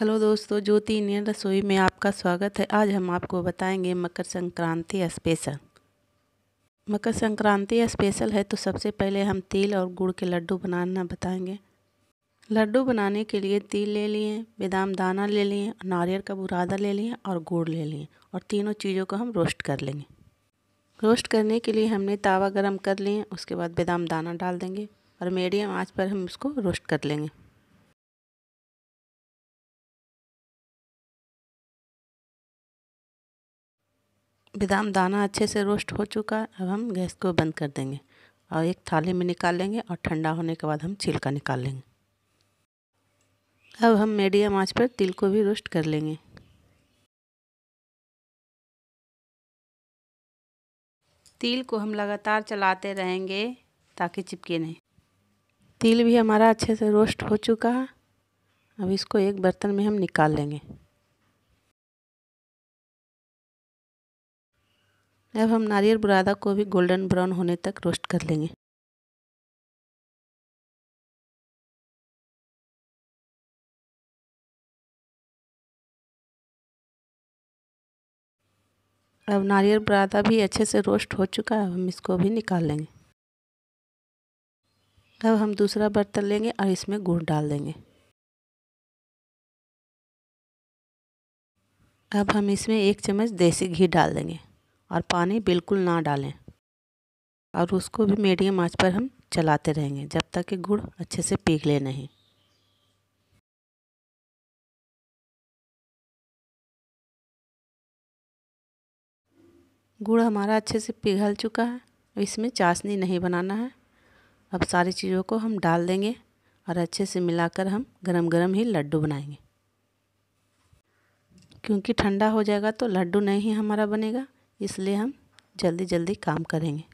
hello दोस्तों ज्योति Indian रसोई में आपका स्वागत है आज हम आपको बताएंगे मकर संक्रांति स्पेशल मकर संक्रांति स्पेशल है तो सबसे पहले हम तिल और गुड़ के लड्डू बनाना बताएंगे लड्डू बनाने के लिए तिल ले लिए बादाम दाना ले लिए नारियल का बुरादा ले लिए और गुड़ ले लिए और तीनों चीज़ों को हम रोस्ट कर लेंगे रोस्ट करने के लिए हमने तावा गर्म कर लिए उसके बाद बादाम दाना डाल देंगे और मीडियम आँच पर हम उसको रोस्ट कर लेंगे बादाम दाना अच्छे से रोस्ट हो चुका है अब हम गैस को बंद कर देंगे और एक थाली में निकाल लेंगे और ठंडा होने के बाद हम छिलका निकाल लेंगे अब हम मीडियम आंच पर तिल को भी रोस्ट कर लेंगे तिल को हम लगातार चलाते रहेंगे ताकि चिपके नहीं तिल भी हमारा अच्छे से रोस्ट हो चुका है अब इसको एक बर्तन में हम निकाल लेंगे अब हम नारियल बुरादा को भी गोल्डन ब्राउन होने तक रोस्ट कर लेंगे अब नारियल बुरादा भी अच्छे से रोस्ट हो चुका है हम इसको भी निकाल लेंगे अब हम दूसरा बर्तन लेंगे और इसमें गुड़ डाल देंगे अब हम इसमें एक चम्मच देसी घी डाल देंगे और पानी बिल्कुल ना डालें और उसको भी मीडियम आंच पर हम चलाते रहेंगे जब तक कि गुड़ अच्छे से पिघले नहीं गुड़ हमारा अच्छे से पिघल चुका है इसमें चाशनी नहीं बनाना है अब सारी चीज़ों को हम डाल देंगे और अच्छे से मिलाकर हम गरम गरम ही लड्डू बनाएंगे क्योंकि ठंडा हो जाएगा तो लड्डू नहीं हमारा बनेगा इसलिए हम जल्दी जल्दी काम करेंगे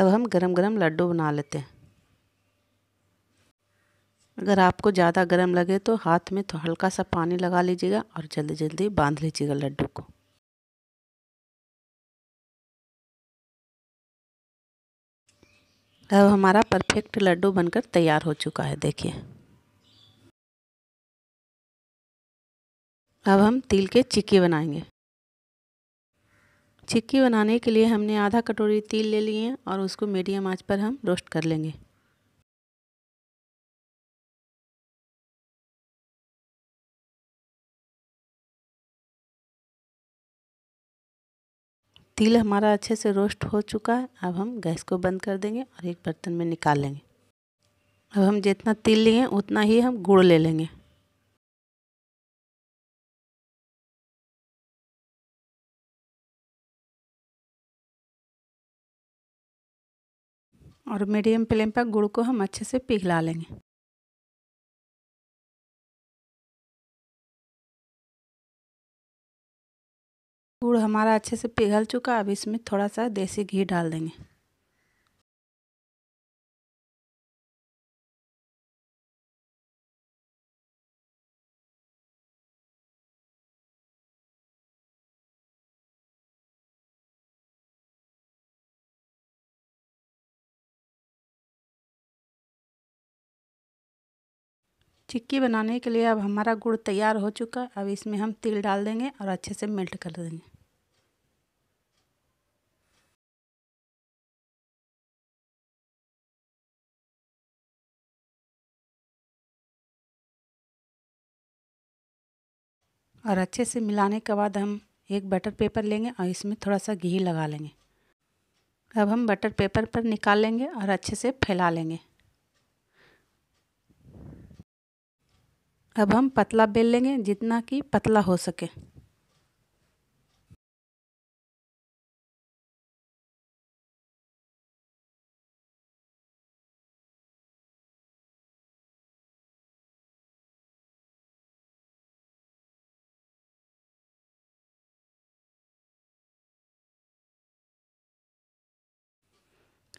अब हम गरम गरम लड्डू बना लेते हैं अगर आपको ज़्यादा गरम लगे तो हाथ में तो हल्का सा पानी लगा लीजिएगा और जल्दी जल्दी बांध लीजिएगा लड्डू को अब हमारा परफेक्ट लड्डू बनकर तैयार हो चुका है देखिए अब हम तिल के चिक्की बनाएंगे चिक्की बनाने के लिए हमने आधा कटोरी तिल ले लिए और उसको मीडियम आंच पर हम रोस्ट कर लेंगे तिल हमारा अच्छे से रोस्ट हो चुका है अब हम गैस को बंद कर देंगे और एक बर्तन में निकाल लेंगे अब हम जितना तिल लिए उतना ही हम गुड़ ले लेंगे और मीडियम फ्लेम पर गुड़ को हम अच्छे से पिघला लेंगे गुड़ हमारा अच्छे से पिघल चुका अब इसमें थोड़ा सा देसी घी डाल देंगे चिक्की बनाने के लिए अब हमारा गुड़ तैयार हो चुका अब इसमें हम तिल डाल देंगे और अच्छे से मेल्ट कर देंगे और अच्छे से मिलाने के बाद हम एक बटर पेपर लेंगे और इसमें थोड़ा सा घी लगा लेंगे अब हम बटर पेपर पर निकाल लेंगे और अच्छे से फैला लेंगे अब हम पतला बेल लेंगे जितना कि पतला हो सके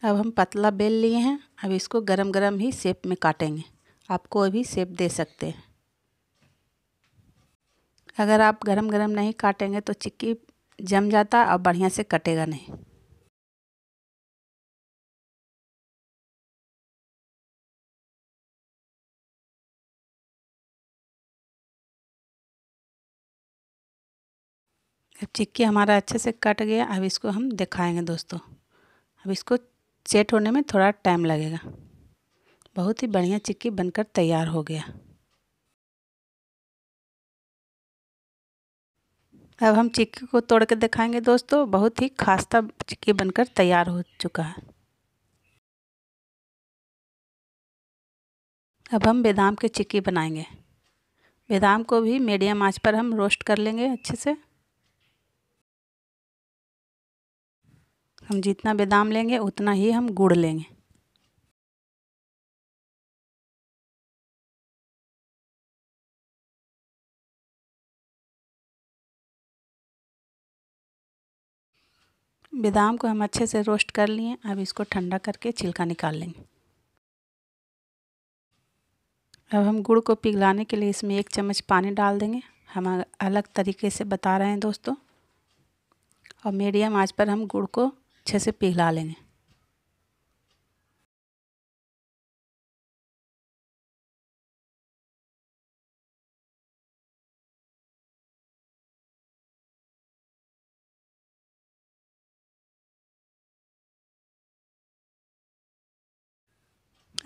अब हम पतला बेल लिए हैं अब इसको गरम गरम ही सेप में काटेंगे आपको अभी सेप दे सकते हैं अगर आप गरम गरम नहीं काटेंगे तो चिक्की जम जाता और बढ़िया से कटेगा नहीं अब चिक्की हमारा अच्छे से कट गया अब इसको हम दिखाएंगे दोस्तों अब इसको सेट होने में थोड़ा टाइम लगेगा बहुत ही बढ़िया चिक्की बनकर तैयार हो गया अब हम चिक्की को तोड़ के दिखाएंगे दोस्तों बहुत ही खास्ता चिक्की बनकर तैयार हो चुका है अब हम बादाम की चिक्की बनाएंगे बादाम को भी मीडियम आंच पर हम रोस्ट कर लेंगे अच्छे से हम जितना बादाम लेंगे उतना ही हम गुड़ लेंगे बादाम को हम अच्छे से रोस्ट कर लिए अब इसको ठंडा करके छिलका निकाल लेंगे अब हम गुड़ को पिघलाने के लिए इसमें एक चम्मच पानी डाल देंगे हम अलग तरीके से बता रहे हैं दोस्तों और मीडियम आंच पर हम गुड़ को अच्छे से पिघला लेंगे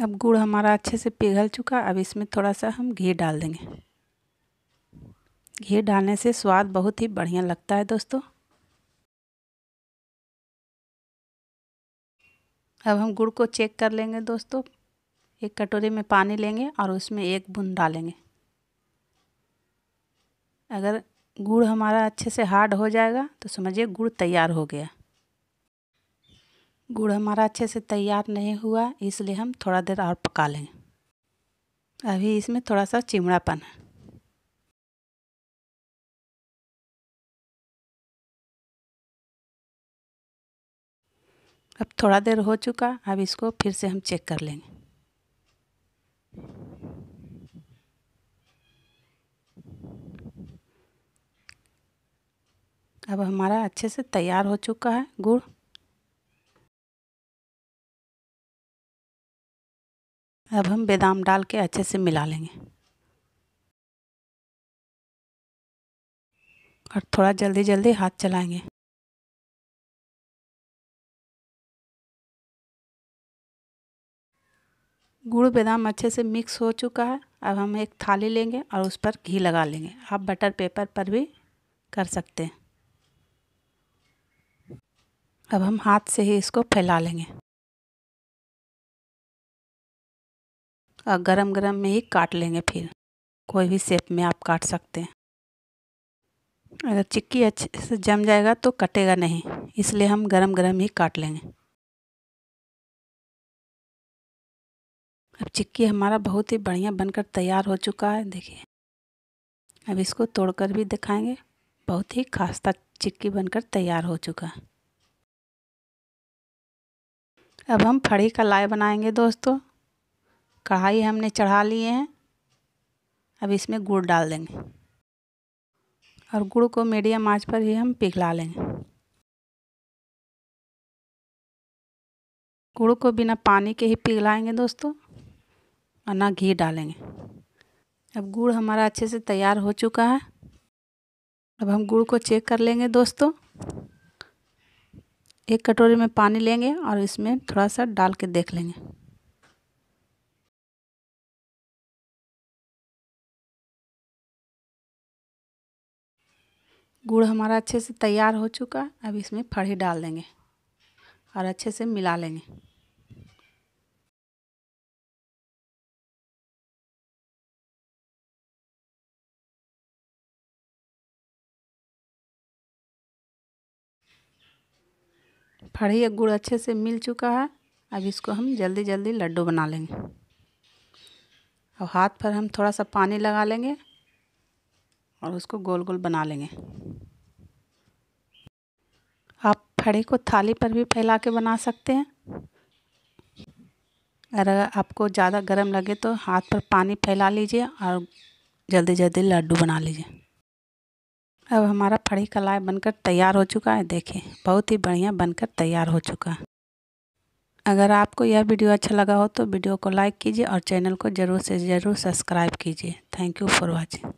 अब गुड़ हमारा अच्छे से पिघल चुका अब इसमें थोड़ा सा हम घी डाल देंगे घी डालने से स्वाद बहुत ही बढ़िया लगता है दोस्तों अब हम गुड़ को चेक कर लेंगे दोस्तों एक कटोरी में पानी लेंगे और उसमें एक बूंद डालेंगे अगर गुड़ हमारा अच्छे से हार्ड हो जाएगा तो समझिए गुड़ तैयार हो गया गुड़ हमारा अच्छे से तैयार नहीं हुआ इसलिए हम थोड़ा देर और पका लेंगे अभी इसमें थोड़ा सा चिमड़ापन है अब थोड़ा देर हो चुका अब इसको फिर से हम चेक कर लेंगे अब हमारा अच्छे से तैयार हो चुका है गुड़ अब हम बादाम डाल के अच्छे से मिला लेंगे और थोड़ा जल्दी जल्दी हाथ चलाएंगे गुड़ बादाम अच्छे से मिक्स हो चुका है अब हम एक थाली लेंगे और उस पर घी लगा लेंगे आप बटर पेपर पर भी कर सकते हैं अब हम हाथ से ही इसको फैला लेंगे और गरम गरम में ही काट लेंगे फिर कोई भी शेप में आप काट सकते हैं अगर चिक्की अच्छे से जम जाएगा तो कटेगा नहीं इसलिए हम गरम गरम ही काट लेंगे अब चिक्की हमारा बहुत ही बढ़िया बनकर तैयार हो चुका है देखिए अब इसको तोड़कर भी दिखाएंगे बहुत ही खास्ता चिक्की बनकर तैयार हो चुका है अब हम फड़ी का लाई बनाएंगे दोस्तों कढ़ाई हमने चढ़ा लिए हैं अब इसमें गुड़ डाल देंगे और गुड़ को मीडियम आंच पर ही हम पिघला लेंगे गुड़ को बिना पानी के ही पिघलाएंगे दोस्तों और ना घी डालेंगे अब गुड़ हमारा अच्छे से तैयार हो चुका है अब हम गुड़ को चेक कर लेंगे दोस्तों एक कटोरी में पानी लेंगे और इसमें थोड़ा सा डाल के देख लेंगे गुड़ हमारा अच्छे से तैयार हो चुका है अब इसमें फड़ी डाल देंगे और अच्छे से मिला लेंगे फड़ी और गुड़ अच्छे से मिल चुका है अब इसको हम जल्दी जल्दी लड्डू बना लेंगे अब हाथ पर हम थोड़ा सा पानी लगा लेंगे और उसको गोल गोल बना लेंगे आप फड़े को थाली पर भी फैला के बना सकते हैं अगर आपको ज़्यादा गर्म लगे तो हाथ पर पानी फैला लीजिए और जल्दी जल्दी लड्डू बना लीजिए अब हमारा फड़ी कलाई बनकर तैयार हो चुका है देखें बहुत ही बढ़िया बनकर तैयार हो चुका है अगर आपको यह वीडियो अच्छा लगा हो तो वीडियो को लाइक कीजिए और चैनल को ज़रूर से ज़रूर सब्सक्राइब कीजिए थैंक यू फॉर वॉचिंग